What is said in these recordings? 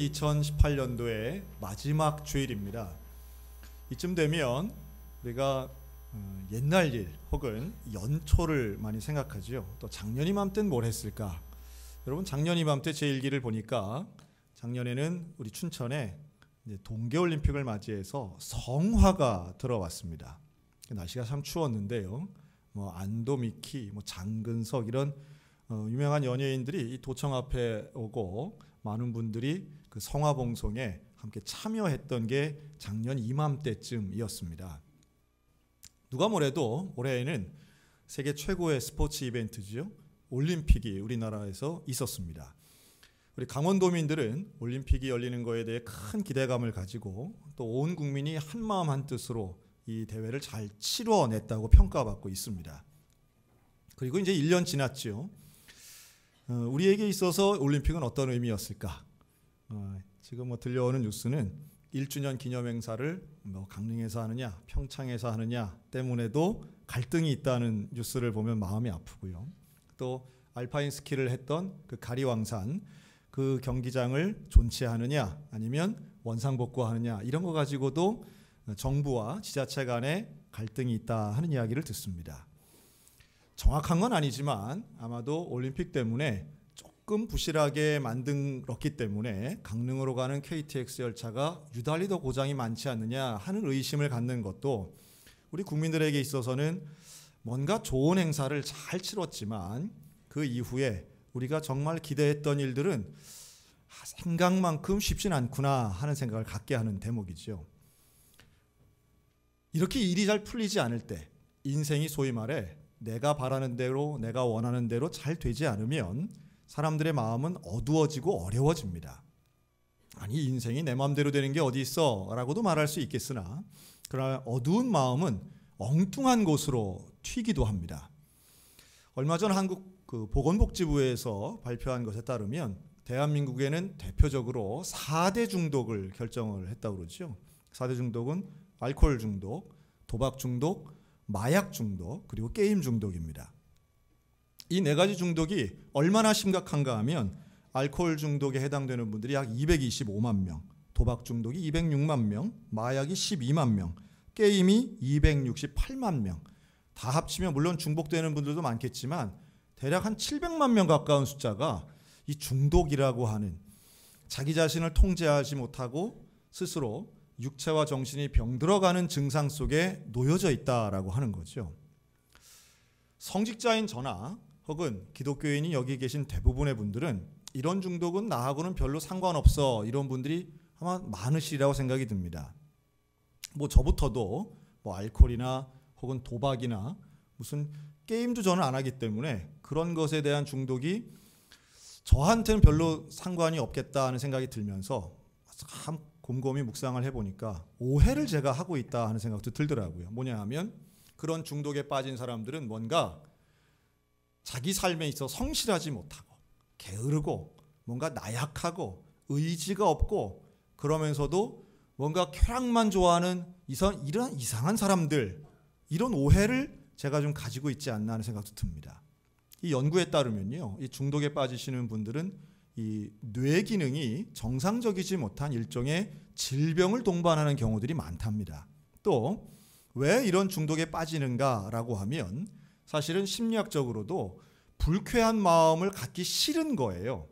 오늘은 2018년도의 마지막 주일입니다. 이쯤 되면 우리가 어, 옛날 일 혹은 연초를 많이 생각하지요. 또 작년 이맘때뭘 했을까? 여러분 작년 이맘때 제 일기를 보니까 작년에는 우리 춘천에 동계올림픽을 맞이해서 성화가 들어왔습니다. 날씨가 참 추웠는데요. 뭐 안도미키, 뭐 장근석 이런 어, 유명한 연예인들이 도청 앞에 오고 많은 분들이 그 성화봉송에 함께 참여했던 게 작년 이맘때쯤이었습니다. 누가 뭐래도 올해에는 세계 최고의 스포츠 이벤트죠. 올림픽이 우리나라에서 있었습니다. 우리 강원도민들은 올림픽이 열리는 것에 대해 큰 기대감을 가지고 또 온 국민이 한 마음 한 뜻으로 이 대회를 잘 치러냈다고 평가받고 있습니다. 그리고 이제 1년 지났지 어, 우리에게 있어서 올림픽은 어떤 의미였을까? 어, 지금 뭐 들려오는 뉴스는 1주년 기념 행사를 뭐 강릉에서 하느냐, 평창에서 하느냐 때문에도 갈등이 있다는 뉴스를 보면 마음이 아프고요. 또 알파인 스키를 했던 그 가리왕산 그 경기장을 존치하느냐 아니면 원상복구하느냐 이런 거 가지고도 정부와 지자체 간의 갈등이 있다 하는 이야기를 듣습니다. 정확한 건 아니지만 아마도 올림픽 때문에 조금 부실하게 만들었기 때문에 강릉으로 가는 KTX 열차가 유달리 더 고장이 많지 않느냐 하는 의심을 갖는 것도 우리 국민들에게 있어서는 뭔가 좋은 행사를 잘 치렀지만 그 이후에 우리가 정말 기대했던 일들은 아, 생각만큼 쉽진 않구나 하는 생각을 갖게 하는 대목이죠. 이렇게 일이 잘 풀리지 않을 때 인생이 소위 말해 내가 바라는 대로 내가 원하는 대로 잘 되지 않으면 사람들의 마음은 어두워지고 어려워집니다. 아니 인생이 내 마음대로 되는 게 어디 있어라고도 말할 수 있겠으나 그러나 어두운 마음은 엉뚱한 곳으로 튀기도 합니다. 얼마 전 한국 그 보건복지부에서 발표한 것에 따르면 대한민국에는 대표적으로 4대 중독을 결정을 했다고 그러죠. 4대 중독은 알코올 중독, 도박 중독, 마약 중독, 그리고 게임 중독입니다. 이 네 가지 중독이 얼마나 심각한가 하면 알코올 중독에 해당되는 분들이 약 225만 명, 도박 중독이 206만 명, 마약이 12만 명, 게임이 268만 명. 다 합치면 물론 중복되는 분들도 많겠지만 대략 한 700만 명 가까운 숫자가 이 중독이라고 하는 자기 자신을 통제하지 못하고 스스로 육체와 정신이 병들어가는 증상 속에 놓여져 있다라고 하는 거죠. 성직자인 저나 혹은 기독교인이 여기 계신 대부분의 분들은 이런 중독은 나하고는 별로 상관없어 이런 분들이 아마 많으시라고 생각이 듭니다. 뭐 저부터도 뭐 알코올이나 혹은 도박이나 무슨 게임도 저는 안 하기 때문에 그런 것에 대한 중독이 저한테는 별로 상관이 없겠다 하는 생각이 들면서 참 곰곰이 묵상을 해보니까 오해를 제가 하고 있다 하는 생각도 들더라고요. 뭐냐 하면 그런 중독에 빠진 사람들은 뭔가 자기 삶에 있어 성실하지 못하고 게으르고 뭔가 나약하고 의지가 없고 그러면서도 뭔가 쾌락만 좋아하는 이선 이런 이상한 사람들 이런 오해를 제가 좀 가지고 있지 않나 하는 생각도 듭니다. 이 연구에 따르면요, 이 중독에 빠지시는 분들은 이뇌 기능이 정상적이지 못한 일종의 질병을 동반하는 경우들이 많답니다. 또 왜 이런 중독에 빠지는가라고 하면 사실은 심리학적으로도 불쾌한 마음을 갖기 싫은 거예요.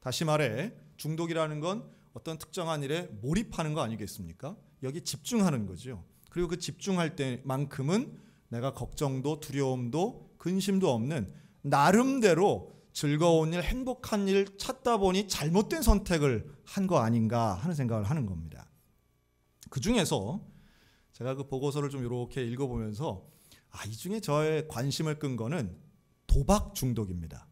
다시 말해 중독이라는 건 어떤 특정한 일에 몰입하는 거 아니겠습니까? 여기 집중하는 거죠. 그리고 그 집중할 때만큼은 내가 걱정도 두려움도 근심도 없는 나름대로 즐거운 일, 행복한 일 찾다 보니 잘못된 선택을 한 거 아닌가 하는 생각을 하는 겁니다. 그 중에서 제가 그 보고서를 좀 이렇게 읽어보면서 아, 이 중에 저의 관심을 끈 거는 도박 중독입니다.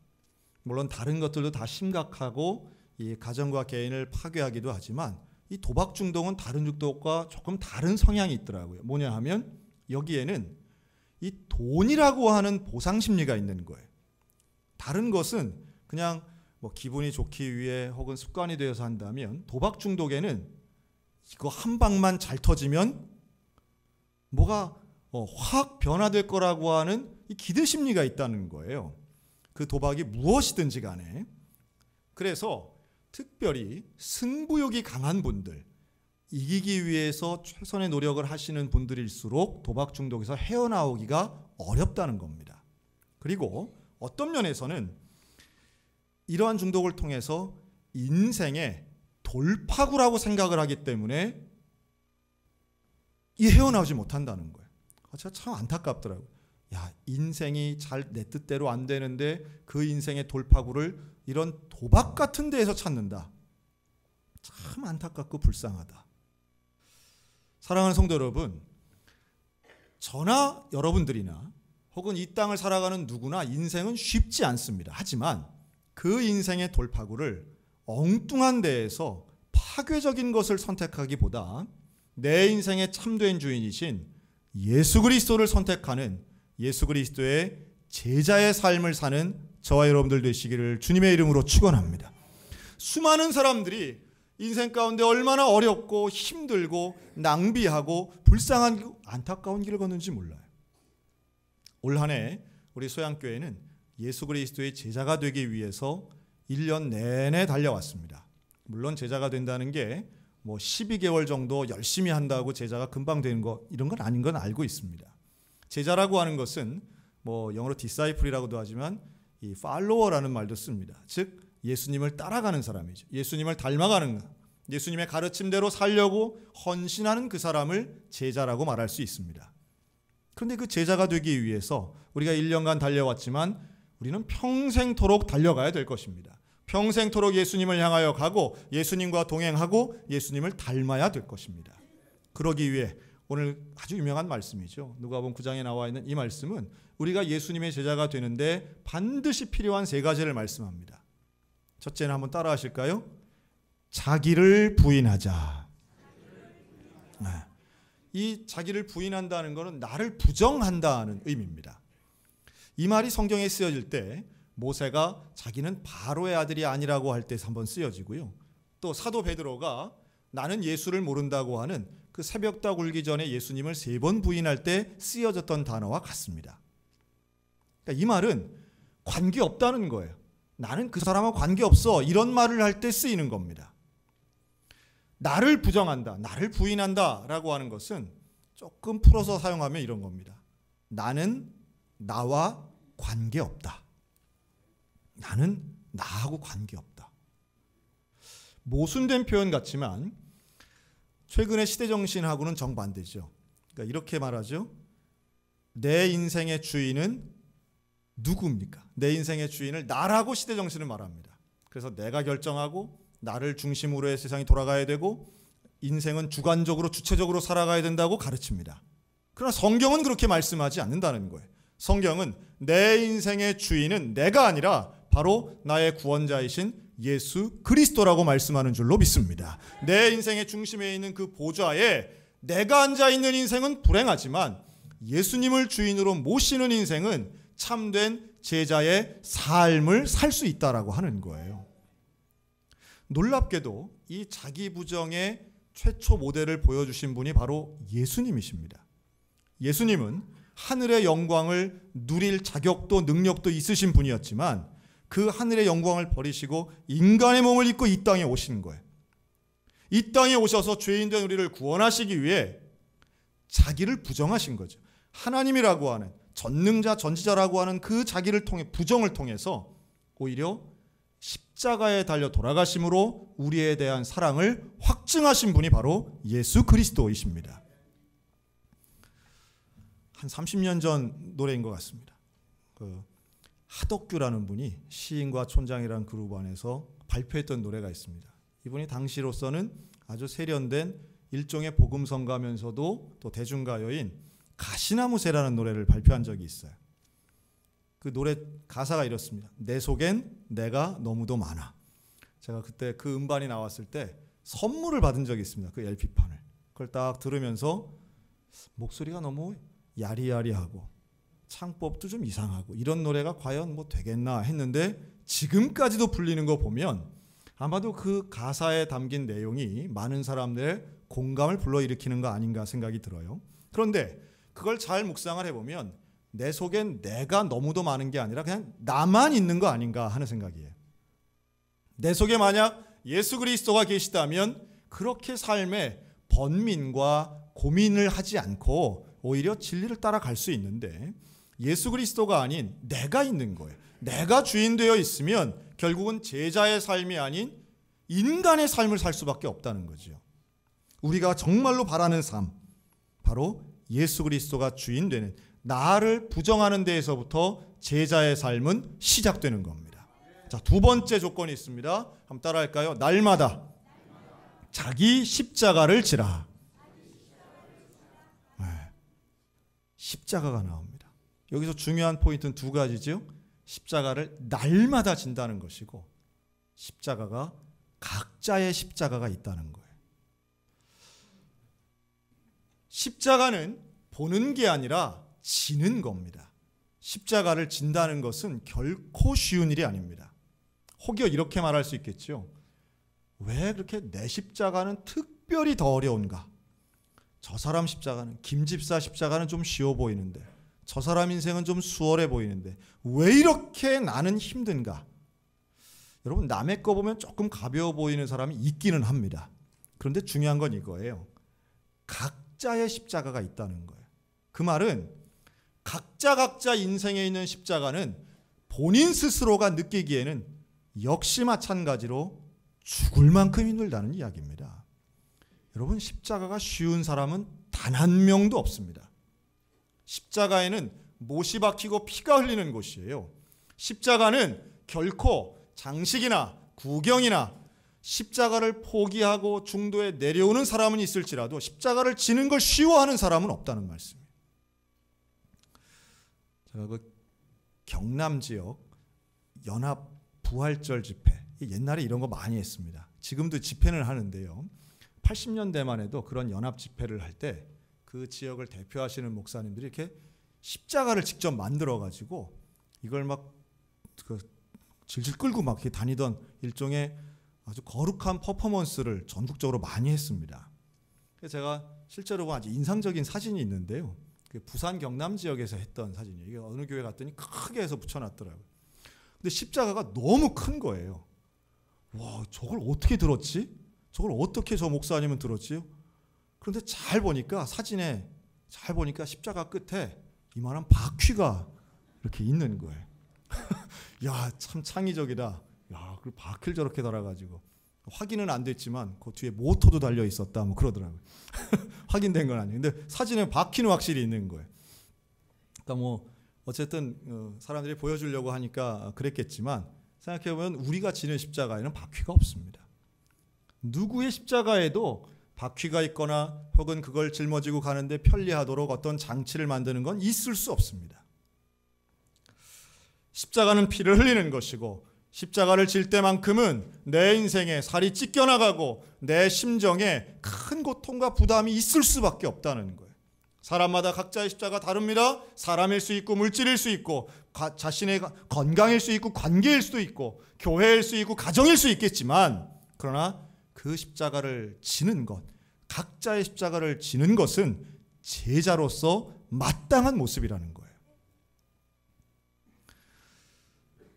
물론 다른 것들도 다 심각하고 이 가정과 개인을 파괴하기도 하지만 이 도박 중독은 다른 중독과 조금 다른 성향이 있더라고요. 뭐냐 하면 여기에는 이 돈이라고 하는 보상 심리가 있는 거예요. 다른 것은 그냥 뭐 기분이 좋기 위해 혹은 습관이 되어서 한다면 도박 중독에는 이거 한 방만 잘 터지면 뭐가 어, 확 변화될 거라고 하는 이 기대 심리가 있다는 거예요. 그 도박이 무엇이든지 간에. 그래서 특별히 승부욕이 강한 분들, 이기기 위해서 최선의 노력을 하시는 분들일수록 도박 중독에서 헤어나오기가 어렵다는 겁니다. 그리고 어떤 면에서는 이러한 중독을 통해서 인생의 돌파구라고 생각을 하기 때문에 이 헤어나오지 못한다는 거예요. 제가 아, 참 안타깝더라고요. 야, 인생이 잘 내 뜻대로 안 되는데 그 인생의 돌파구를 이런 도박 같은 데에서 찾는다. 참 안타깝고 불쌍하다. 사랑하는 성도 여러분, 저나 여러분들이나 혹은 이 땅을 살아가는 누구나 인생은 쉽지 않습니다. 하지만 그 인생의 돌파구를 엉뚱한 데에서 파괴적인 것을 선택하기보다 내 인생의 참된 주인이신 예수 그리스도를 선택하는 예수 그리스도의 제자의 삶을 사는 저와 여러분들 되시기를 주님의 이름으로 축원합니다. 수많은 사람들이 인생 가운데 얼마나 어렵고 힘들고 낭비하고 불쌍한 안타까운 길을 걷는지 몰라요. 올한해 우리 소양교회는 예수 그리스도의 제자가 되기 위해서 1년 내내 달려왔습니다. 물론 제자가 된다는 게 뭐 12개월 정도 열심히 한다고 제자가 금방 되는 거 이런 건 아닌 건 알고 있습니다. 제자라고 하는 것은 뭐 영어로 디사이 c i 이라고도 하지만 이 f o l 라는 말도 씁니다. 즉 예수님을 따라가는 사람이죠. 예수님을 닮아가는 예수님의 가르침대로 살려고 헌신하는 그 사람을 제자라고 말할 수 있습니다. 그런데 그 제자가 되기 위해서 우리가 1년간 달려왔지만 우리는 평생토록 달려가야 될 것입니다. 평생토록 예수님을 향하여 가고 예수님과 동행하고 예수님을 닮아야 될 것입니다. 그러기 위해 오늘 아주 유명한 말씀이죠. 누가복음 9장에 나와 있는 이 말씀은 우리가 예수님의 제자가 되는데 반드시 필요한 세 가지를 말씀합니다. 첫째는 한번 따라 하실까요? 자기를 부인하자. 네. 이 자기를 부인한다는 것은 나를 부정한다는 의미입니다. 이 말이 성경에 쓰여질 때 모세가 자기는 바로의 아들이 아니라고 할 때 한번 쓰여지고요. 또 사도 베드로가 나는 예수를 모른다고 하는 그 새벽닭 울기 전에 예수님을 세 번 부인할 때 쓰여졌던 단어와 같습니다. 그러니까 이 말은 관계 없다는 거예요. 나는 그사람하 관계 없어 이런 말을 할 때 쓰이는 겁니다. 나를 부정한다, 나를 부인한다 라고 하는 것은 조금 풀어서 사용하면 이런 겁니다. 나는 나와 관계없다. 나는 나하고 관계없다. 모순된 표현 같지만 최근의 시대 정신하고는 정반대죠. 그러니까 이렇게 말하죠. 내 인생의 주인은 누구입니까? 내 인생의 주인을 나라고 시대 정신을 말합니다. 그래서 내가 결정하고 나를 중심으로 의 세상이 돌아가야 되고 인생은 주관적으로 주체적으로 살아가야 된다고 가르칩니다. 그러나 성경은 그렇게 말씀하지 않는다는 거예요. 성경은 내 인생의 주인은 내가 아니라 바로 나의 구원자이신 예수 그리스도라고 말씀하는 줄로 믿습니다. 내 인생의 중심에 있는 그 보좌에 내가 앉아 있는 인생은 불행하지만 예수님을 주인으로 모시는 인생은 참된 제자의 삶을 살 수 있다라고 하는 거예요. 놀랍게도 이 자기 부정의 최초 모델을 보여주신 분이 바로 예수님이십니다. 예수님은 하늘의 영광을 누릴 자격도 능력도 있으신 분이었지만 그 하늘의 영광을 버리시고 인간의 몸을 입고 이 땅에 오신 거예요. 이 땅에 오셔서 죄인된 우리를 구원하시기 위해 자기를 부정하신 거죠. 하나님이라고 하는 전능자 전지자라고 하는 그 자기를 통해 부정을 통해서 오히려 십자가에 달려 돌아가심으로 우리에 대한 사랑을 확증하신 분이 바로 예수 그리스도이십니다. 한 30년 전 노래인 것 같습니다. 그 하덕규라는 분이 시인과 촌장이라는 그룹 안에서 발표했던 노래가 있습니다. 이분이 당시로서는 아주 세련된 일종의 복음성가면서도 또 대중가요인 가시나무새라는 노래를 발표한 적이 있어요. 그 노래 가사가 이렇습니다. 내 속엔 내가 너무도 많아. 제가 그때 그 음반이 나왔을 때 선물을 받은 적이 있습니다. 그 LP판을. 그걸 딱 들으면서 목소리가 너무 야리야리하고 창법도 좀 이상하고 이런 노래가 과연 뭐 되겠나 했는데 지금까지도 불리는 거 보면 아마도 그 가사에 담긴 내용이 많은 사람들의 공감을 불러일으키는 거 아닌가 생각이 들어요. 그런데 그걸 잘 묵상을 해보면 내 속엔 내가 너무도 많은 게 아니라 그냥 나만 있는 거 아닌가 하는 생각이에요. 내 속에 만약 예수 그리스도가 계시다면 그렇게 삶에 번민과 고민을 하지 않고 오히려 진리를 따라갈 수 있는데 예수 그리스도가 아닌 내가 있는 거예요. 내가 주인 되어 있으면 결국은 제자의 삶이 아닌 인간의 삶을 살 수밖에 없다는 거죠. 우리가 정말로 바라는 삶 바로 예수 그리스도가 주인 되는 나를 부정하는 데에서부터 제자의 삶은 시작되는 겁니다. 자, 두 번째 조건이 있습니다. 한번 따라할까요? 날마다 자기 십자가를 지라. 네. 십자가가 나옵니다. 여기서 중요한 포인트는 두 가지죠. 십자가를 날마다 진다는 것이고 십자가가 각자의 십자가가 있다는 거예요. 십자가는 보는 게 아니라 지는 겁니다. 십자가를 진다는 것은 결코 쉬운 일이 아닙니다. 혹여 이렇게 말할 수 있겠죠. 왜 그렇게 내 십자가는 특별히 더 어려운가? 저 사람 십자가는 김집사 십자가는 좀 쉬워 보이는데 저 사람 인생은 좀 수월해 보이는데 왜 이렇게 나는 힘든가? 여러분 남의 거 보면 조금 가벼워 보이는 사람이 있기는 합니다. 그런데 중요한 건 이거예요. 각자의 십자가가 있다는 거예요. 그 말은 각자 각자 인생에 있는 십자가는 본인 스스로가 느끼기에는 역시 마찬가지로 죽을 만큼 힘들다는 이야기입니다. 여러분 십자가가 쉬운 사람은 단 한 명도 없습니다. 십자가에는 못이 박히고 피가 흘리는 곳이에요. 십자가는 결코 장식이나 구경이나 십자가를 포기하고 중도에 내려오는 사람은 있을지라도 십자가를 지는 걸 쉬워하는 사람은 없다는 말씀입니다. 그 경남 지역 연합 부활절 집회 옛날에 이런 거 많이 했습니다. 지금도 집회는 하는데요. 80년대만 해도 그런 연합 집회를 할 때 그 지역을 대표하시는 목사님들이 이렇게 십자가를 직접 만들어 가지고 이걸 막그 질질 끌고 막 이렇게 다니던 일종의 아주 거룩한 퍼포먼스를 전국적으로 많이 했습니다. 제가 실제로 아주 인상적인 사진이 있는데요. 그 부산 경남 지역에서 했던 사진이에요. 이게 어느 교회 갔더니 크게 해서 붙여놨더라고요. 근데 십자가가 너무 큰 거예요. 와, 저걸 어떻게 들었지? 저걸 어떻게 저 목사님은 들었지요? 그런데 잘 보니까 사진에 잘 보니까 십자가 끝에 이만한 바퀴가 이렇게 있는 거예요. 야, 참 창의적이다. 야, 그 바퀴를 저렇게 달아가지고. 확인은 안 됐지만 그 뒤에 모터도 달려 있었다 뭐 그러더라고요. 확인된 건 아니에요. 근데 사진은 바퀴는 확실히 있는 거예요. 그러니까 뭐 어쨌든 어, 사람들이 보여주려고 하니까 그랬겠지만 생각해보면 우리가 지는 십자가에는 바퀴가 없습니다. 누구의 십자가에도 바퀴가 있거나 혹은 그걸 짊어지고 가는데 편리하도록 어떤 장치를 만드는 건 있을 수 없습니다. 십자가는 피를 흘리는 것이고 십자가를 질 때만큼은 내 인생에 살이 찢겨나가고 내 심정에 큰 고통과 부담이 있을 수밖에 없다는 거예요. 사람마다 각자의 십자가 다릅니다. 사람일 수 있고 물질일 수 있고 자신의 건강일 수 있고 관계일 수도 있고 교회일 수 있고 가정일 수 있겠지만 그러나 그 십자가를 지는 것 각자의 십자가를 지는 것은 제자로서 마땅한 모습이라는 거예요.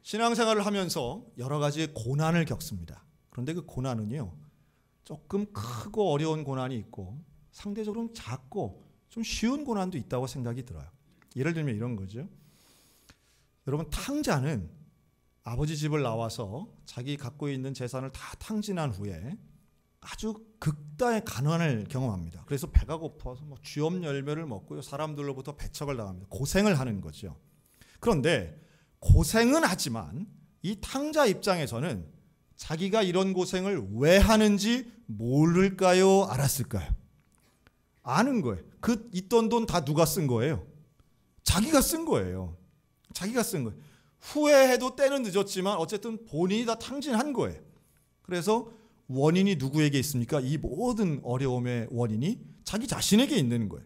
신앙생활을 하면서 여러 가지 고난을 겪습니다. 그런데 그 고난은요, 조금 크고 어려운 고난이 있고 상대적으로 작고 좀 쉬운 고난도 있다고 생각이 들어요. 예를 들면 이런 거죠. 여러분, 탕자는 아버지 집을 나와서 자기 갖고 있는 재산을 다 탕진한 후에 아주 극단의 가난을 경험합니다. 그래서 배가 고파서 뭐 쥐엄 열매를 먹고요. 사람들로부터 배척을 당합니다. 고생을 하는 거죠. 그런데 고생은 하지만 이 탕자 입장에서는 자기가 이런 고생을 왜 하는지 모를까요? 알았을까요? 아는 거예요. 그 있던 돈 다 누가 쓴 거예요? 자기가 쓴 거예요. 자기가 쓴 거예요. 후회해도 때는 늦었지만 어쨌든 본인이 다 탕진한 거예요. 그래서 원인이 누구에게 있습니까? 이 모든 어려움의 원인이 자기 자신에게 있는 거예요.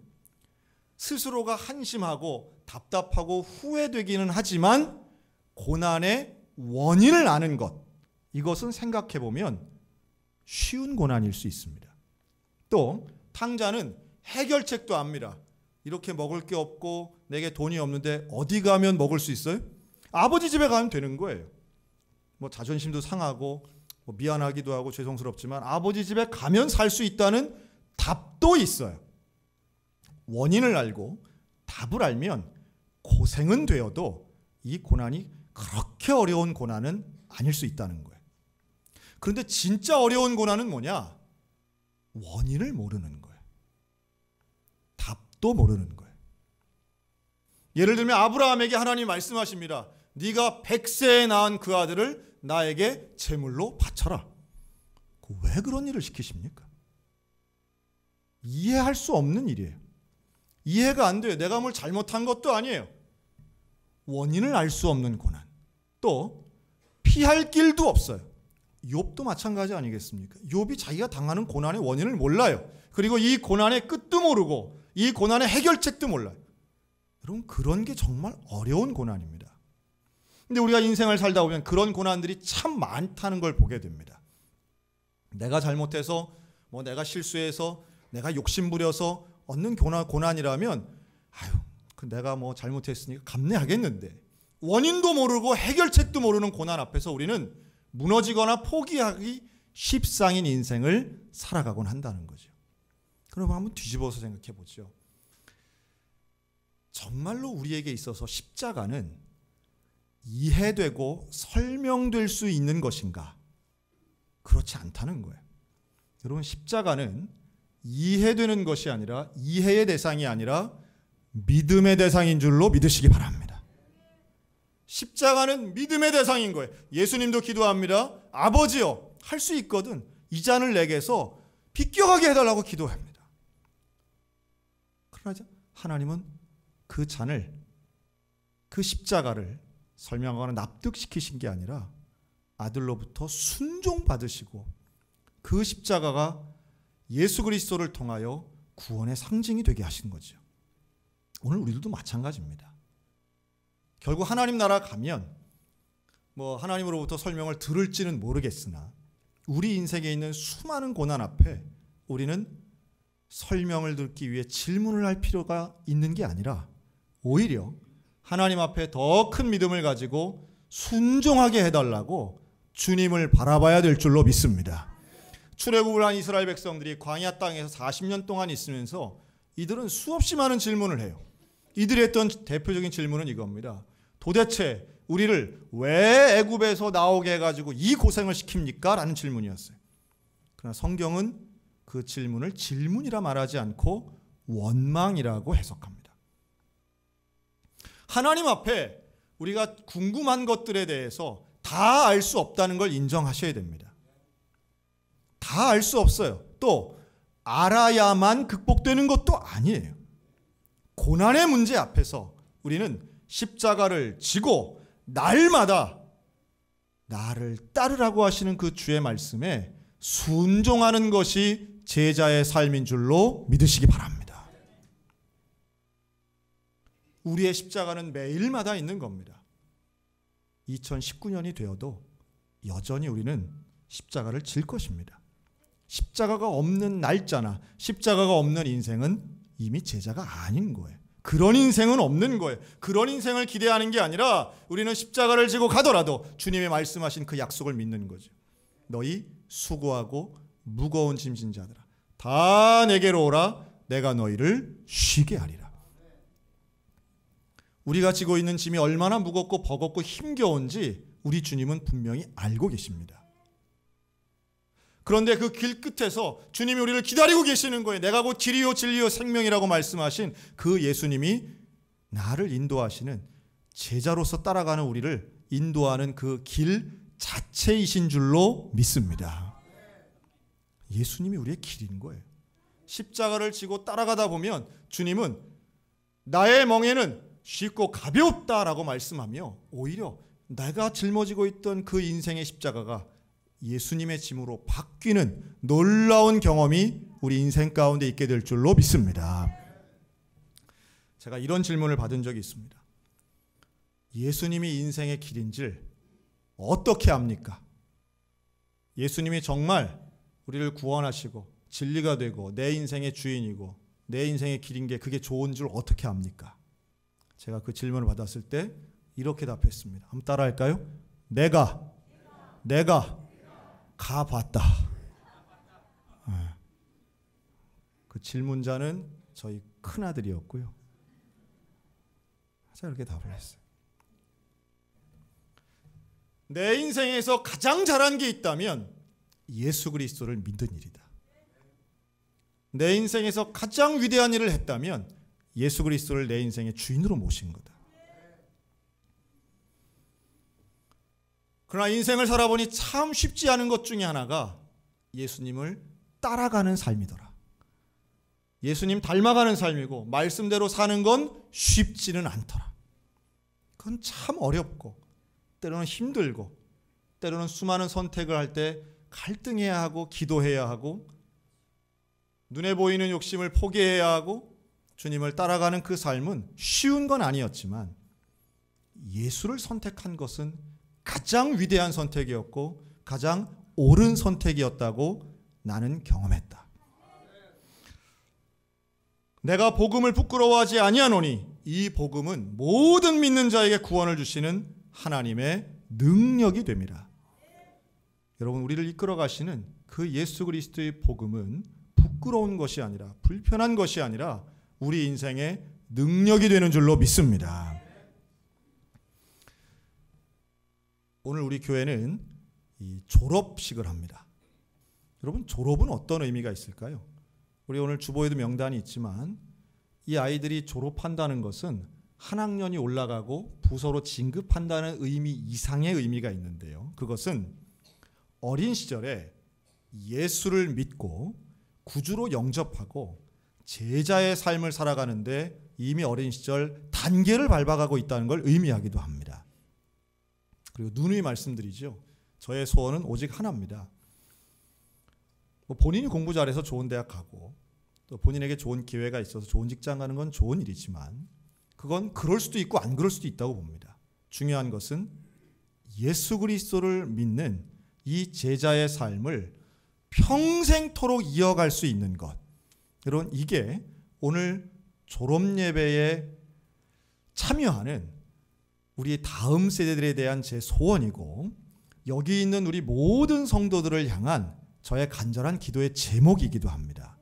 스스로가 한심하고 답답하고 후회되기는 하지만 고난의 원인을 아는 것 이것은 생각해 보면 쉬운 고난일 수 있습니다. 또 탕자는 해결책도 압니다. 이렇게 먹을 게 없고 내게 돈이 없는데 어디 가면 먹을 수 있어요? 아버지 집에 가면 되는 거예요. 뭐 자존심도 상하고 뭐 미안하기도 하고 죄송스럽지만 아버지 집에 가면 살 수 있다는 답도 있어요. 원인을 알고 답을 알면 고생은 되어도 이 고난이 그렇게 어려운 고난은 아닐 수 있다는 거예요. 그런데 진짜 어려운 고난은 뭐냐? 원인을 모르는 거예요. 답도 모르는 거예요. 예를 들면 아브라함에게 하나님 말씀하십니다. 네가 백세에 낳은 그 아들을 나에게 제물로 바쳐라. 그 왜 그런 일을 시키십니까? 이해할 수 없는 일이에요. 이해가 안 돼요. 내가 뭘 잘못한 것도 아니에요. 원인을 알 수 없는 고난, 또 피할 길도 없어요. 욥도 마찬가지 아니겠습니까? 욥이 자기가 당하는 고난의 원인을 몰라요. 그리고 이 고난의 끝도 모르고 이 고난의 해결책도 몰라요. 여러분 그런 게 정말 어려운 고난입니다. 근데 우리가 인생을 살다 보면 그런 고난들이 참 많다는 걸 보게 됩니다. 내가 잘못해서 뭐 내가 실수해서 내가 욕심 부려서 얻는 고난, 고난이라면 아유 그 내가 뭐 잘못했으니까 감내하겠는데 원인도 모르고 해결책도 모르는 고난 앞에서 우리는 무너지거나 포기하기 십상인 인생을 살아가곤 한다는 거죠. 그럼 한번 뒤집어서 생각해 보죠. 정말로 우리에게 있어서 십자가는 이해되고 설명될 수 있는 것인가? 그렇지 않다는 거예요. 여러분, 십자가는 이해되는 것이 아니라 이해의 대상이 아니라 믿음의 대상인 줄로 믿으시기 바랍니다. 십자가는 믿음의 대상인 거예요. 예수님도 기도합니다. 아버지요, 할 수 있거든. 이 잔을 내게서 비껴가게 해달라고 기도합니다. 그러나 하나님은 그 잔을, 그 십자가를 설명하거나 납득시키신 게 아니라 아들로부터 순종받으시고 그 십자가가 예수 그리스도를 통하여 구원의 상징이 되게 하신 거죠. 오늘 우리들도 마찬가지입니다. 결국 하나님 나라 가면 뭐 하나님으로부터 설명을 들을지는 모르겠으나 우리 인생에 있는 수많은 고난 앞에 우리는 설명을 듣기 위해 질문을 할 필요가 있는 게 아니라 오히려 하나님 앞에 더 큰 믿음을 가지고 순종하게 해달라고 주님을 바라봐야 될 줄로 믿습니다. 출애굽을 한 이스라엘 백성들이 광야 땅에서 40년 동안 있으면서 이들은 수없이 많은 질문을 해요. 이들이 했던 대표적인 질문은 이겁니다. 도대체 우리를 왜 애굽에서 나오게 해가지고 이 고생을 시킵니까? 라는 질문이었어요. 그러나 성경은 그 질문을 질문이라 말하지 않고 원망이라고 해석합니다. 하나님 앞에 우리가 궁금한 것들에 대해서 다 알 수 없다는 걸 인정하셔야 됩니다. 다 알 수 없어요. 또 알아야만 극복되는 것도 아니에요. 고난의 문제 앞에서 우리는 십자가를 지고 날마다 나를 따르라고 하시는 그 주의 말씀에 순종하는 것이 제자의 삶인 줄로 믿으시기 바랍니다. 우리의 십자가는 매일마다 있는 겁니다. 2019년이 되어도 여전히 우리는 십자가를 질 것입니다. 십자가가 없는 날짜나 십자가가 없는 인생은 이미 제자가 아닌 거예요. 그런 인생은 없는 거예요. 그런 인생을 기대하는 게 아니라 우리는 십자가를 지고 가더라도 주님의 말씀하신 그 약속을 믿는 거죠. 너희 수고하고 무거운 짐진 자들아 다 내게로 오라 내가 너희를 쉬게 하리라. 우리가 지고 있는 짐이 얼마나 무겁고 버겁고 힘겨운지 우리 주님은 분명히 알고 계십니다. 그런데 그 길 끝에서 주님이 우리를 기다리고 계시는 거예요. 내가 곧 길이요 진리요 생명이라고 말씀하신 그 예수님이 나를 인도하시는 제자로서 따라가는 우리를 인도하는 그 길 자체이신 줄로 믿습니다. 예수님이 우리의 길인 거예요. 십자가를 지고 따라가다 보면 주님은 나의 멍에는 쉽고 가볍다라고 말씀하며 오히려 내가 짊어지고 있던 그 인생의 십자가가 예수님의 짐으로 바뀌는 놀라운 경험이 우리 인생 가운데 있게 될 줄로 믿습니다. 제가 이런 질문을 받은 적이 있습니다. 예수님이 인생의 길인 줄 어떻게 압니까? 예수님이 정말 우리를 구원하시고 진리가 되고 내 인생의 주인이고 내 인생의 길인 게 그게 좋은 줄 어떻게 압니까? 제가 그 질문을 받았을 때 이렇게 답했습니다. 한번 따라할까요? 내가 내가 가봤다. 네. 그 질문자는 저희 큰 아들이었고요. 제가 이렇게 답을 했어요. 내 인생에서 가장 잘한 게 있다면 예수 그리스도를 믿는 일이다. 내 인생에서 가장 위대한 일을 했다면 예수 그리스도를 내 인생의 주인으로 모신 거다. 그러나 인생을 살아보니 참 쉽지 않은 것 중에 하나가 예수님을 따라가는 삶이더라. 예수님 닮아가는 삶이고 말씀대로 사는 건 쉽지는 않더라. 그건 참 어렵고 때로는 힘들고 때로는 수많은 선택을 할 때 갈등해야 하고 기도해야 하고 눈에 보이는 욕심을 포기해야 하고 주님을 따라가는 그 삶은 쉬운 건 아니었지만 예수를 선택한 것은 가장 위대한 선택이었고 가장 옳은 선택이었다고 나는 경험했다. 내가 복음을 부끄러워하지 아니하노니 이 복음은 모든 믿는 자에게 구원을 주시는 하나님의 능력이 됩니다. 여러분 우리를 이끌어 가시는 그 예수 그리스도의 복음은 부끄러운 것이 아니라 불편한 것이 아니라 우리 인생의 능력이 되는 줄로 믿습니다. 오늘 우리 교회는 졸업식을 합니다. 여러분 졸업은 어떤 의미가 있을까요? 우리 오늘 주보에도 명단이 있지만 이 아이들이 졸업한다는 것은 한 학년이 올라가고 부서로 진급한다는 의미 이상의 의미가 있는데요. 그것은 어린 시절에 예수를 믿고 구주로 영접하고 제자의 삶을 살아가는데 이미 어린 시절 단계를 밟아가고 있다는 걸 의미하기도 합니다. 그리고 누누이 말씀드리죠. 저의 소원은 오직 하나입니다. 뭐 본인이 공부 잘해서 좋은 대학 가고 또 본인에게 좋은 기회가 있어서 좋은 직장 가는 건 좋은 일이지만 그건 그럴 수도 있고 안 그럴 수도 있다고 봅니다. 중요한 것은 예수 그리스도를 믿는 이 제자의 삶을 평생토록 이어갈 수 있는 것. 여러분 이게 오늘 졸업 예배에 참여하는 우리 다음 세대들에 대한 제 소원이고 여기 있는 우리 모든 성도들을 향한 저의 간절한 기도의 제목이기도 합니다.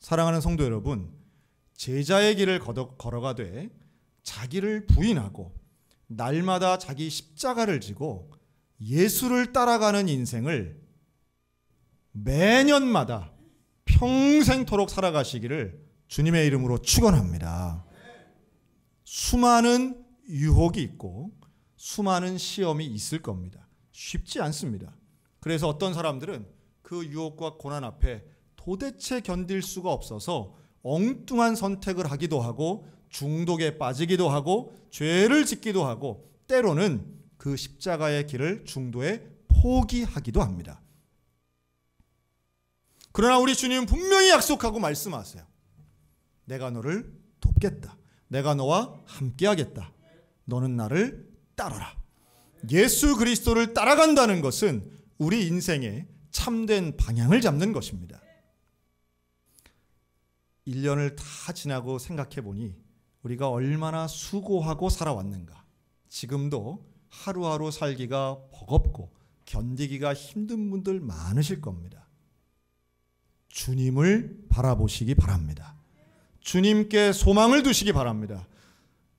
사랑하는 성도 여러분, 제자의 길을 걸어가되 자기를 부인하고 날마다 자기 십자가를 지고 예수를 따라가는 인생을 매년마다 평생토록 살아가시기를 주님의 이름으로 축원합니다. 수많은 유혹이 있고 수많은 시험이 있을 겁니다. 쉽지 않습니다. 그래서 어떤 사람들은 그 유혹과 고난 앞에 도대체 견딜 수가 없어서 엉뚱한 선택을 하기도 하고 중독에 빠지기도 하고 죄를 짓기도 하고 때로는 그 십자가의 길을 중도에 포기하기도 합니다. 그러나 우리 주님은 분명히 약속하고 말씀하세요. 내가 너를 돕겠다. 내가 너와 함께하겠다. 너는 나를 따라라. 예수 그리스도를 따라간다는 것은 우리 인생의 참된 방향을 잡는 것입니다. 1년을 다 지나고 생각해 보니 우리가 얼마나 수고하고 살아왔는가. 지금도 하루하루 살기가 버겁고 견디기가 힘든 분들 많으실 겁니다. 주님을 바라보시기 바랍니다. 주님께 소망을 두시기 바랍니다.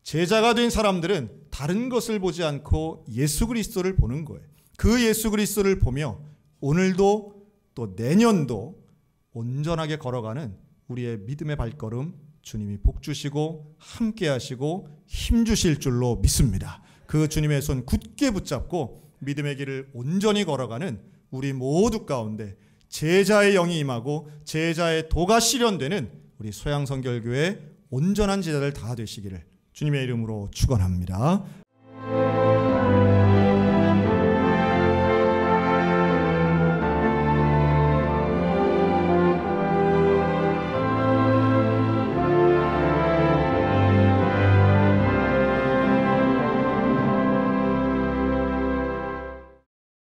제자가 된 사람들은 다른 것을 보지 않고 예수 그리스도를 보는 거예요. 그 예수 그리스도를 보며 오늘도 또 내년도 온전하게 걸어가는 우리의 믿음의 발걸음 주님이 복 주시고 함께 하시고 힘 주실 줄로 믿습니다. 그 주님의 손 굳게 붙잡고 믿음의 길을 온전히 걸어가는 우리 모두 가운데 제자의 영이 임하고 제자의 도가 실현되는 우리 소양성결교회 온전한 제자들 다 되시기를 주님의 이름으로 축원합니다.